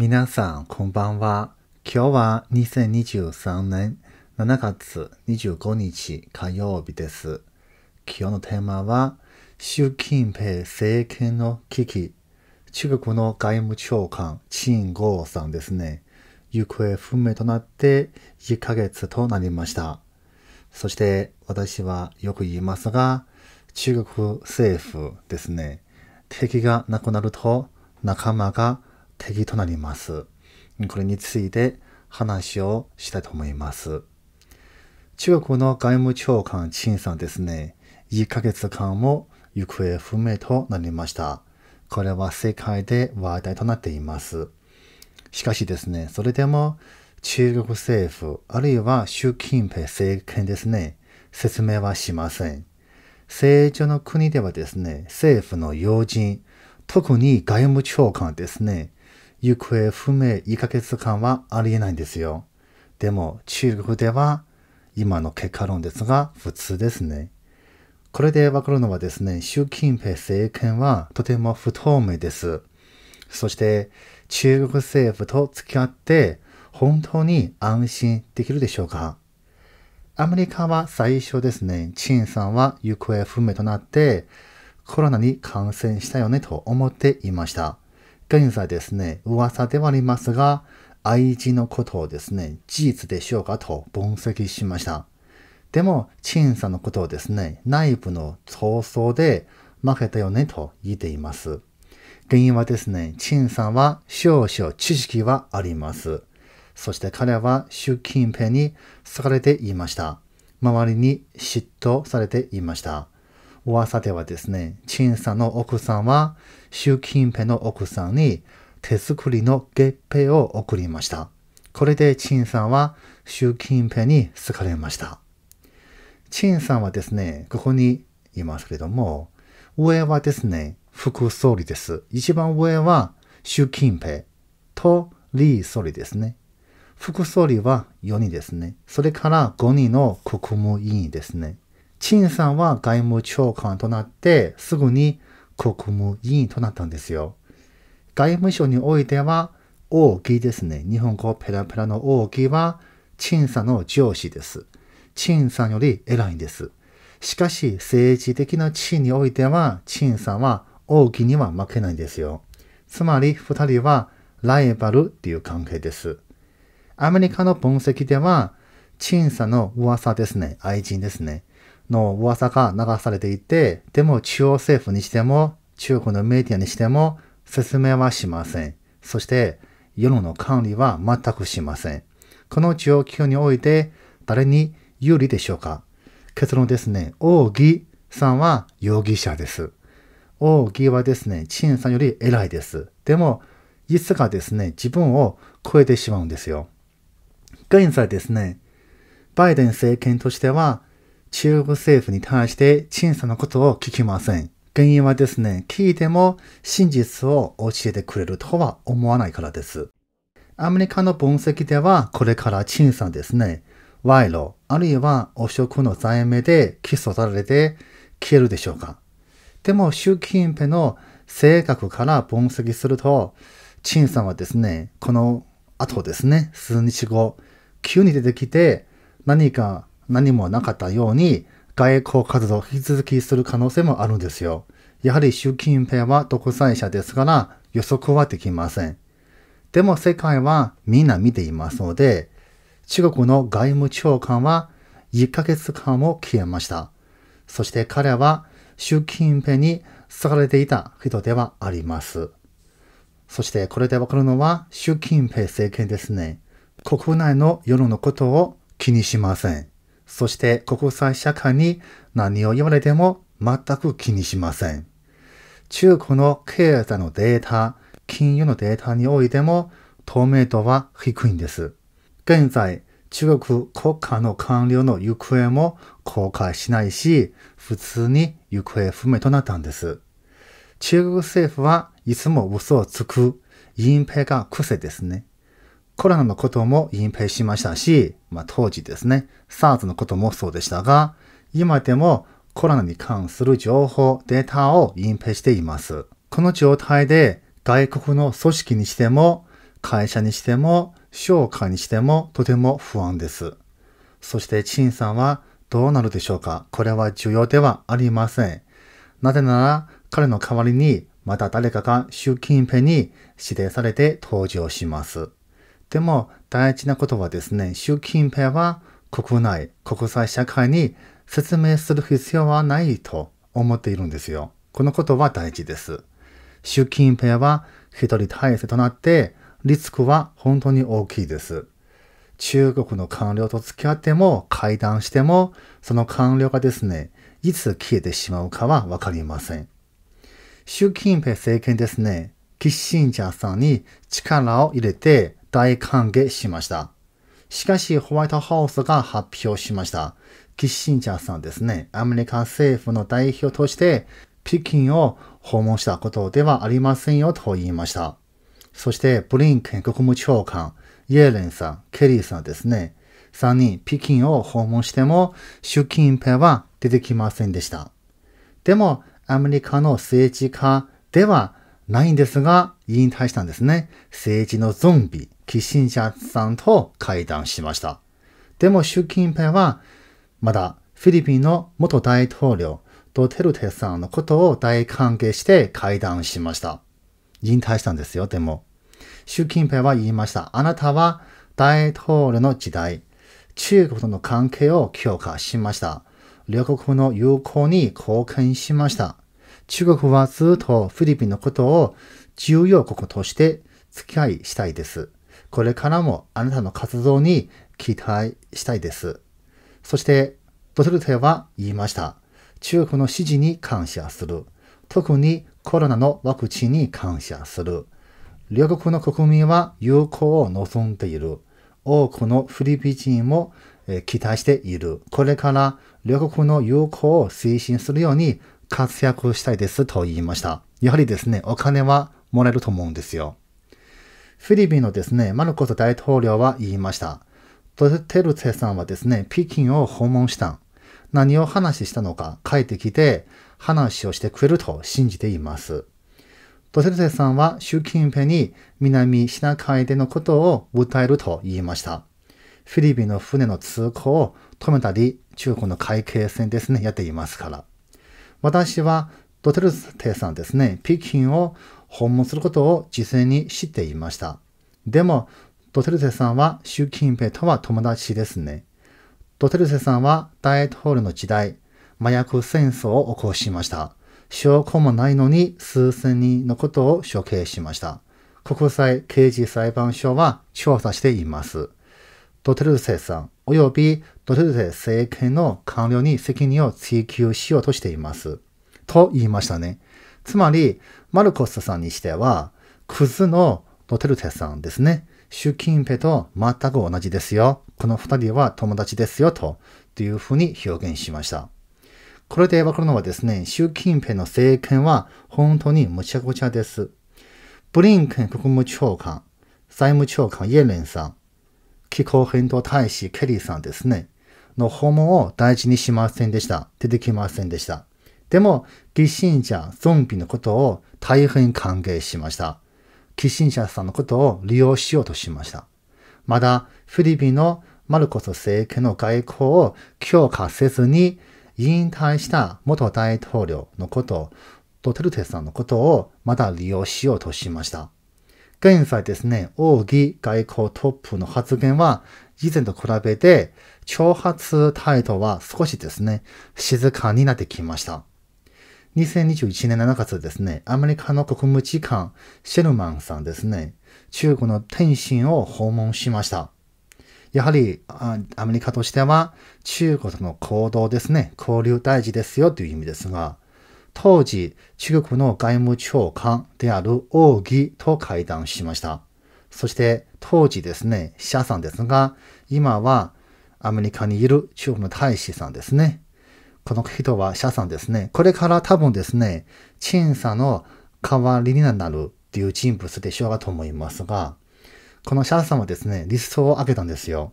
皆さん、こんばんは。今日は2023年7月25日火曜日です。今日のテーマは、習近平政権の危機。中国の外務長官、陳剛さんですね。行方不明となって1ヶ月となりました。そして私はよく言いますが、中国政府ですね。敵がなくなると仲間が敵となります。これについて話をしたいと思います。中国の外務長官陳さんですね、1ヶ月間も行方不明となりました。これは世界で話題となっています。しかしですね、それでも中国政府、あるいは習近平政権ですね、説明はしません。成長の国ではですね、政府の要人、特に外務長官ですね、行方不明1ヶ月間はありえないんですよ。でも中国では今の結果論ですが普通ですね。これでわかるのはですね、習近平政権はとても不透明です。そして中国政府と付き合って本当に安心できるでしょうかアメリカは最初ですね、陳さんは行方不明となってコロナに感染したよねと思っていました。現在ですね、噂ではありますが、愛知のことをですね、事実でしょうかと分析しました。でも、陳さんのことをですね、内部の闘争で負けたよねと言っています。原因はですね、陳さんは少々知識はあります。そして彼は習近平に好かれていました。周りに嫉妬されていました。噂ではですね、陳さんの奥さんは、習近平の奥さんに手作りの月餅を贈りました。これで陳さんは習近平に好かれました。陳さんはですね、ここにいますけれども、上はですね、副総理です。一番上は習近平と李総理ですね。副総理は4人ですね。それから5人の国務委員ですね。陳さんは外務長官となって、すぐに国務委員となったんですよ。外務省においては、王毅ですね。日本語ペラペラの王毅は、陳さんの上司です。陳さんより偉いんです。しかし、政治的な地位においては、陳さんは王毅には負けないんですよ。つまり、二人はライバルっていう関係です。アメリカの分析では、陳さんの噂ですね。愛人ですね。の噂が流されていて、でも中央政府にしても、中国のメディアにしても説明はしません。そして、世論の管理は全くしません。この状況において、誰に有利でしょうか結論ですね。奥義さんは容疑者です。奥義はですね、陳さんより偉いです。でも、いつかですね、自分を超えてしまうんですよ。現在ですね、バイデン政権としては、中国政府に対して陳さのことを聞きません。原因はですね、聞いても真実を教えてくれるとは思わないからです。アメリカの分析では、これから陳さんですね、賄賂、あるいは汚職の罪名で起訴されて消えるでしょうか。でも、習近平の性格から分析すると、陳さんはですね、この後ですね、数日後、急に出てきて、何か何もなかったように、外交活動を引き続きする可能性もあるんですよ。やはり習近平は独裁者ですから、予測はできません。でも世界はみんな見ていますので、中国の外務長官は1ヶ月間も消えました。そして彼は習近平に好かれていた人ではあります。そしてこれでわかるのは習近平政権ですね。国内の世論のことを気にしません。そして国際社会に何を言われても全く気にしません。中国の経済のデータ、金融のデータにおいても透明度は低いんです。現在、中国国家の官僚の行方も公開しないし、普通に行方不明となったんです。中国政府はいつも嘘をつく、隠蔽が癖ですね。コロナのことも隠蔽しましたし、まあ、当時ですね、SARS のこともそうでしたが、今でもコロナに関する情報、データを隠蔽しています。この状態で外国の組織にしても、会社にしても、商会にしてもとても不安です。そして陳さんはどうなるでしょうかこれは重要ではありません。なぜなら彼の代わりにまた誰かが習近平に指定されて登場します。でも大事なことはですね、習近平は国内、国際社会に説明する必要はないと思っているんですよ。このことは大事です。習近平は一人体制となって、リスクは本当に大きいです。中国の官僚と付き合っても会談しても、その官僚がですね、いつ消えてしまうかはわかりません。習近平政権ですね、キッシンジャーさんに力を入れて大歓迎しました。しかし、ホワイトハウスが発表しました。キッシンジャーさんですね、アメリカ政府の代表として、北京を訪問したことではありませんよと言いました。そして、ブリンケン国務長官、イエレンさん、ケリーさんですね、3人、北京を訪問しても、習近平は出てきませんでした。でも、アメリカの政治家ではないんですが、引退したんですね。政治のゾンビキシンジャーさんと会談しました。でも習近平は、まだフィリピンの元大統領、ドテルテさんのことを大歓迎して会談しました。引退したんですよ、でも。習近平は言いました。あなたは大統領の時代、中国との関係を強化しました。両国の友好に貢献しました。中国はずっとフィリピンのことを重要国として付き合いしたいです。これからもあなたの活動に期待したいです。そして、ドテルテは言いました。中国の支持に感謝する。特にコロナのワクチンに感謝する。両国の国民は友好を望んでいる。多くのフリリピン人も期待している。これから両国の友好を推進するように活躍したいですと言いました。やはりですね、お金はもらえると思うんですよ。フィリピンのですね、マルコス大統領は言いました。ドテルツェさんはですね、北京を訪問した。何を話したのか書いてきて、話をしてくれると信じています。ドテルテさんは習近平に南シナ海でのことを訴えると言いました。フィリピンの船の通行を止めたり、中国の海警船ですね、やっていますから。私はドテルテさんですね、北京を訪問することを事前に知っていました。でも、ドテルテさんは習近平とは友達ですね。ドテルテさんは大統領の時代、麻薬戦争を起こしました。証拠もないのに数千人のことを処刑しました。国際刑事裁判所は調査しています。ドテルテさん及びドテルセ政権の官僚に責任を追及しようとしています。と言いましたね。つまり、マルコスさんにしては、クズのドテルテさんですね。習近平と全く同じですよ。この二人は友達ですよ。と、というふうに表現しました。これでわかるのはですね、習近平の政権は本当にむちゃくちゃです。ブリンケン国務長官、財務長官イエレンさん、気候変動大使ケリーさんですね、の訪問を大事にしませんでした。出てきませんでした。でも、キッシンジャー、ゾンビのことを大変歓迎しました。キッシンジャーさんのことを利用しようとしました。また、フィリピンのマルコス政権の外交を強化せずに、引退した元大統領のことドテルテさんのことをまた利用しようとしました。現在ですね、奥義外交トップの発言は、以前と比べて、挑発態度は少しですね、静かになってきました。2021年7月ですね、アメリカの国務次官、シェルマンさんですね、中国の天津を訪問しました。やはり、アメリカとしては、中国との行動ですね、交流大事ですよという意味ですが、当時、中国の外務長官である王毅と会談しました。そして、当時ですね、謝さんですが、今はアメリカにいる中国の大使さんですね。この人はシャさんですね。これから多分ですね、チンさんの代わりになるっていう人物でしょうかと思いますが、このシャさんはですね、リストを開けたんですよ。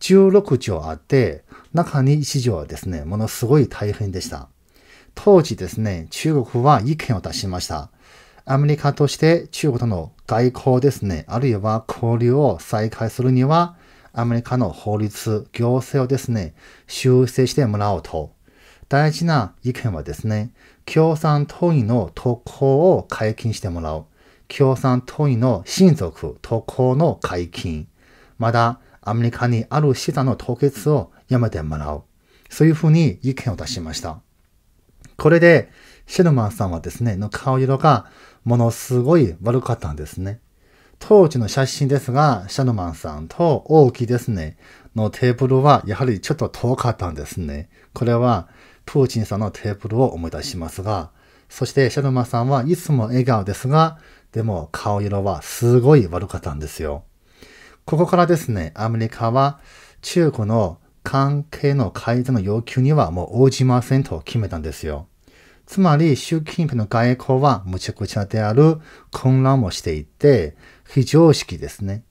16条あって、中に1条はですね、ものすごい大変でした。当時ですね、中国は意見を出しました。アメリカとして中国との外交ですね、あるいは交流を再開するには、アメリカの法律、行政をですね、修正してもらおうと。大事な意見はですね、共産党員の渡航を解禁してもらう。共産党員の親族渡航の解禁。まだ、アメリカにある資産の凍結をやめてもらう。そういうふうに意見を出しました。これで、シェルマンさんはですね、の顔色がものすごい悪かったんですね。当時の写真ですが、シェルマンさんと大きいですね、のテーブルはやはりちょっと遠かったんですね。これはプーチンさんのテーブルを思い出しますが、そしてシャルマさんはいつも笑顔ですが、でも顔色はすごい悪かったんですよ。ここからですね、アメリカは中国の関係の改善の要求にはもう応じませんと決めたんですよ。つまり、習近平の外交はむちゃくちゃである混乱もしていて、非常識ですね。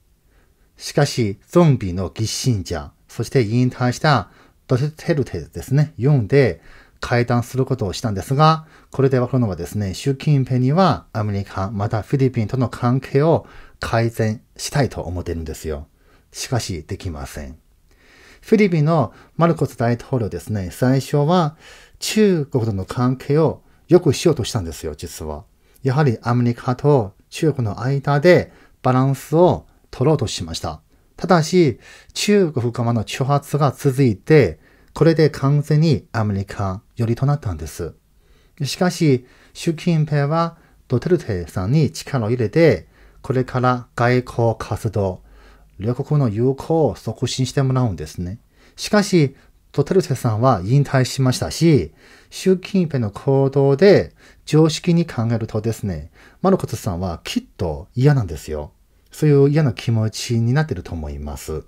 しかし、ゾンビの疑心者、そして引退したドシテルテですね、読んで会談することをしたんですが、これでわかるのはですね、習近平にはアメリカ、またフィリピンとの関係を改善したいと思っているんですよ。しかし、できません。フィリピンのマルコス大統領ですね、最初は中国との関係を良くしようとしたんですよ、実は。やはりアメリカと中国の間でバランスを取ろうとしました。ただし、中国側の挑発が続いて、これで完全にアメリカ寄りとなったんです。しかし、習近平はドテルテさんに力を入れて、これから外交活動、両国の友好を促進してもらうんですね。しかし、ドテルテさんは引退しましたし、習近平の行動で常識に考えるとですね、マルコスさんはきっと嫌なんですよ。そういう嫌な気持ちになってると思います。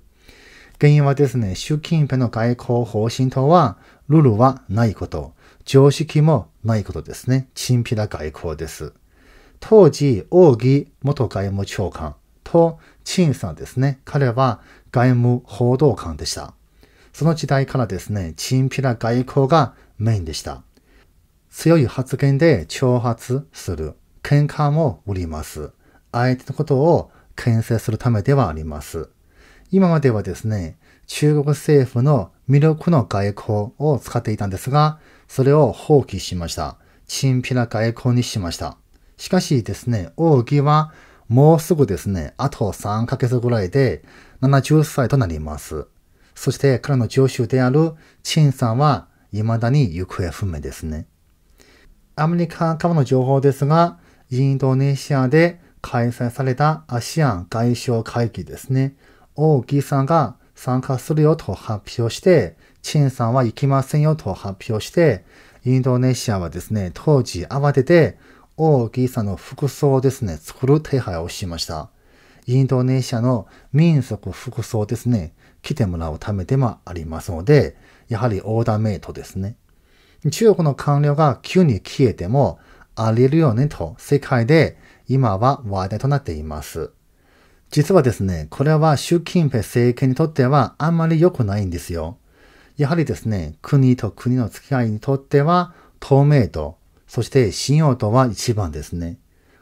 原因はですね、習近平の外交方針とは、ルールはないこと、常識もないことですね。チンピラ外交です。当時、王毅元外務長官と陳さんですね。彼は外務報道官でした。その時代からですね、チンピラ外交がメインでした。強い発言で挑発する。喧嘩も売ります。相手のことを牽制するためではあります。今まではですね、中国政府の魅力の外交を使っていたんですが、それを放棄しました。チンピラ外交にしました。しかしですね、奥義はもうすぐですね、あと3ヶ月ぐらいで70歳となります。そして彼の上司である陳さんは未だに行方不明ですね。アメリカからの情報ですが、インドネシアで開催されたアシアン外相会議ですね。王毅さんが参加するよと発表して、チンさんは行きませんよと発表して、インドネシアはですね、当時慌てて、王毅さんの服装をですね、作る手配をしました。インドネシアの民族服装ですね、来てもらうためでもありますので、やはりオーダーメイトですね。中国の官僚が急に消えても、ありるよねと世界で今は話題となっています。実はですね、これは習近平政権にとってはあんまり良くないんですよ。やはりですね、国と国の付き合いにとっては透明度、そして信用度は一番ですね。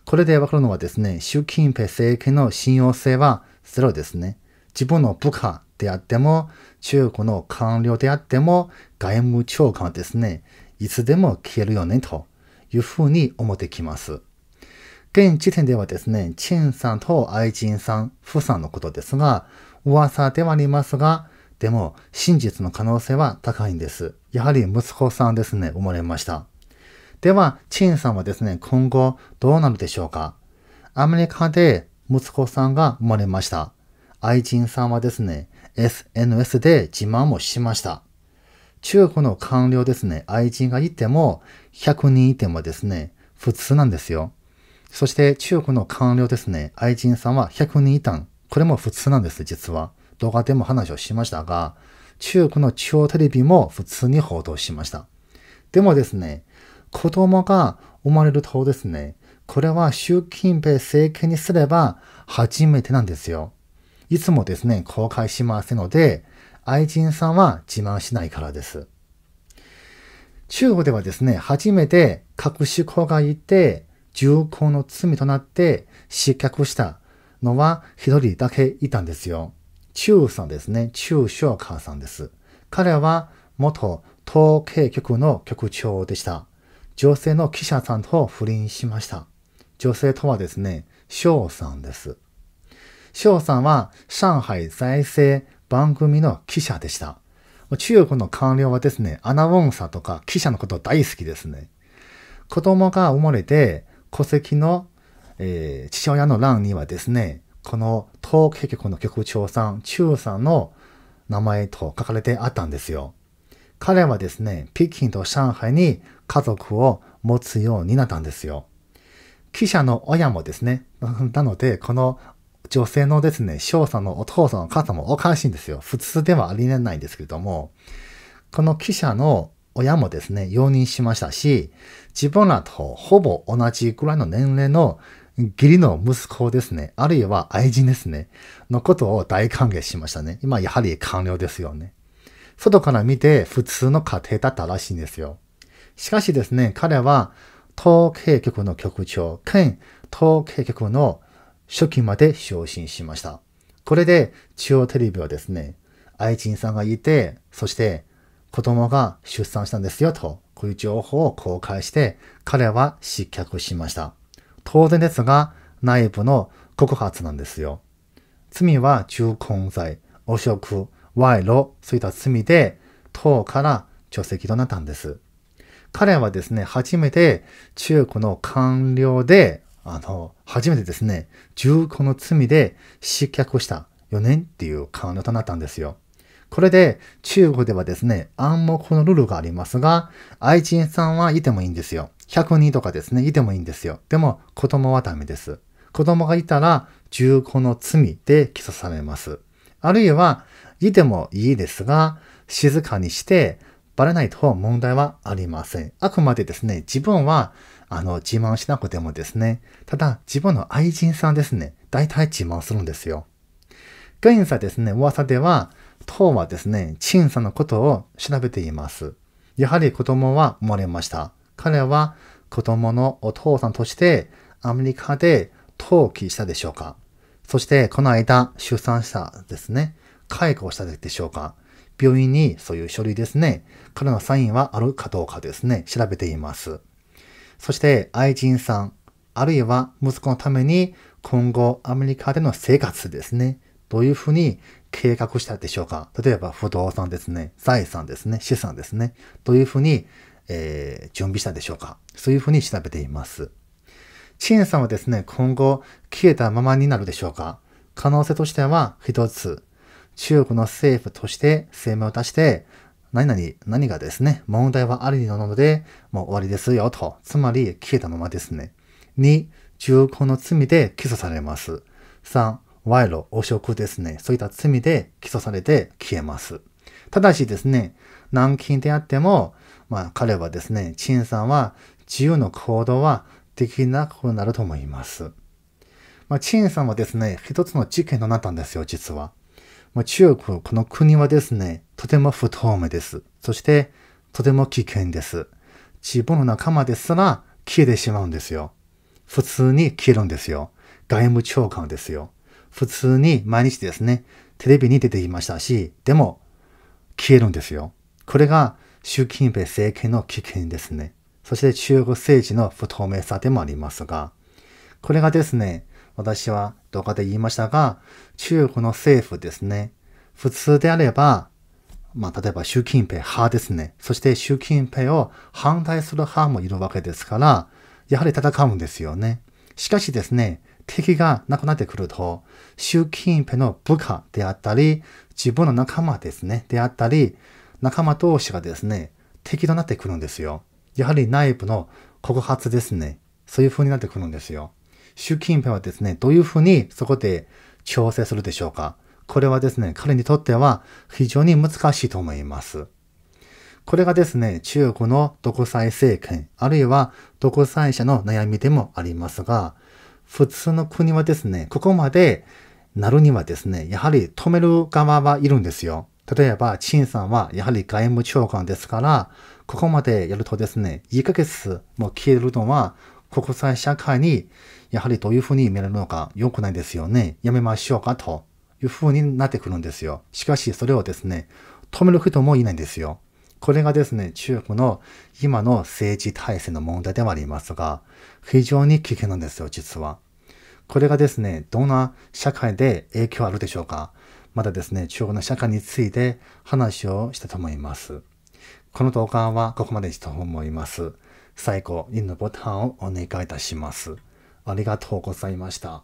これでわかるのはですね、習近平政権の信用性はゼロですね。自分の部下であっても、中国の官僚であっても、外務長官はですね、いつでも消えるよね、というふうに思ってきます。現時点ではですね、チンさんと愛人さん、フさんのことですが、噂ではありますが、でも真実の可能性は高いんです。やはり息子さんですね、生まれました。では、チンさんはですね、今後どうなるでしょうかアメリカで息子さんが生まれました。愛人さんはですね、SNS で自慢もしました。中国の官僚ですね、愛人がいても、100人いてもですね、普通なんですよ。そして中国の官僚ですね、愛人さんは100人いたん。これも普通なんです、実は。動画でも話をしましたが、中国の地方テレビも普通に報道しました。でもですね、子供が生まれるとですね、これは習近平政権にすれば初めてなんですよ。いつもですね、公開しませんので、愛人さんは自慢しないからです。中国ではですね、初めて隠し子がいて、重厚の罪となって失脚したのは一人だけいたんですよ。中さんですね。中小母さんです。彼は元統計局の局長でした。女性の記者さんと不倫しました。女性とはですね、翔さんです。翔さんは上海財政番組の記者でした。中国の官僚はですね、アナウンサーとか記者のこと大好きですね。子供が生まれて、戸籍の、えー、父親の欄にはですね、この東慶局の局長さん、中さんの名前と書かれてあったんですよ。彼はですね、北京と上海に家族を持つようになったんですよ。記者の親もですね、なので、この女性のですね、翔さんのお父さん、お母さんもおかしいんですよ。普通ではありえないんですけれども、この記者の親もですね、容認しましたし、自分らとほぼ同じくらいの年齢の義理の息子ですね。あるいは愛人ですね。のことを大歓迎しましたね。今やはり官僚ですよね。外から見て普通の家庭だったらしいんですよ。しかしですね、彼は統計局の局長兼統計局の初期まで昇進しました。これで中央テレビはですね、愛人さんがいて、そして子供が出産したんですよとこういう情報を公開して彼は失脚しました。当然ですが内部の告発なんですよ。罪は重婚罪、汚職、賄賂、そういった罪で党から除籍となったんです。彼はですね、初めて中国の官僚で、あの、初めてですね、重婚の罪で失脚した4年っていう官僚となったんですよ。これで中国ではですね、暗黙のルールがありますが、愛人さんはいてもいいんですよ。100人とかですね、いてもいいんですよ。でも子供はダメです。子供がいたら重厚の罪で起訴されます。あるいは、いてもいいですが、静かにしてバレないと問題はありません。あくまでですね、自分はあの自慢しなくてもですね、ただ自分の愛人さんですね、大体自慢するんですよ。現在ですね、噂では、当はですね、陳さんのことを調べています。やはり子供は生まれました。彼は子供のお父さんとしてアメリカで登記したでしょうかそしてこの間出産したですね、介護したでしょうか病院にそういう書類ですね、彼のサインはあるかどうかですね、調べています。そして愛人さん、あるいは息子のために今後アメリカでの生活ですね、どういうふうに計画したでしょうか例えば不動産ですね、財産ですね、資産ですね、というふうに、えー、準備したでしょうかそういうふうに調べています。チェーンさんはですね、今後消えたままになるでしょうか可能性としては一つ、中国の政府として声明を出して、何々、何がですね、問題はありなので、もう終わりですよと。つまり消えたままですね。2、重厚の罪で起訴されます。3、賄賂、汚職ですね、そういった罪で起訴されて消えます。ただしですね、軟禁であっても、まあ彼はですね、陳さんは自由の行動はできなくなると思います。まあ、陳さんはですね、一つの事件となったんですよ、実は。まあ、中国、この国はですね、とても不透明です。そして、とても危険です。自分の仲間ですら消えてしまうんですよ。普通に消えるんですよ。外務長官ですよ。普通に毎日ですね、テレビに出ていましたし、でも消えるんですよ。これが習近平政権の危険ですね。そして中国政治の不透明さでもありますが、これがですね、私は動画で言いましたが、中国の政府ですね、普通であれば、まあ、例えば習近平派ですね、そして習近平を反対する派もいるわけですから、やはり戦うんですよね。しかしですね、敵がなくなってくると、習近平の部下であったり、自分の仲間ですね、であったり、仲間同士がですね、敵となってくるんですよ。やはり内部の告発ですね。そういう風になってくるんですよ。習近平はですね、どういう風にそこで調整するでしょうか。これはですね、彼にとっては非常に難しいと思います。これがですね、中国の独裁政権、あるいは独裁者の悩みでもありますが、普通の国はですね、ここまでなるにはですね、やはり止める側はいるんですよ。例えば、陳さんはやはり外務長官ですから、ここまでやるとですね、1ヶ月も消えるのは、国際社会にやはりどういうふうに見れるのか良くないですよね。やめましょうかというふうになってくるんですよ。しかし、それをですね、止める人もいないんですよ。これがですね、中国の今の政治体制の問題ではありますが、非常に危険なんですよ、実は。これがですね、どんな社会で影響あるでしょうかまだですね、中国の社会について話をしたと思います。この動画はここまでしたと思います。最後、いいのボタンをお願いいたします。ありがとうございました。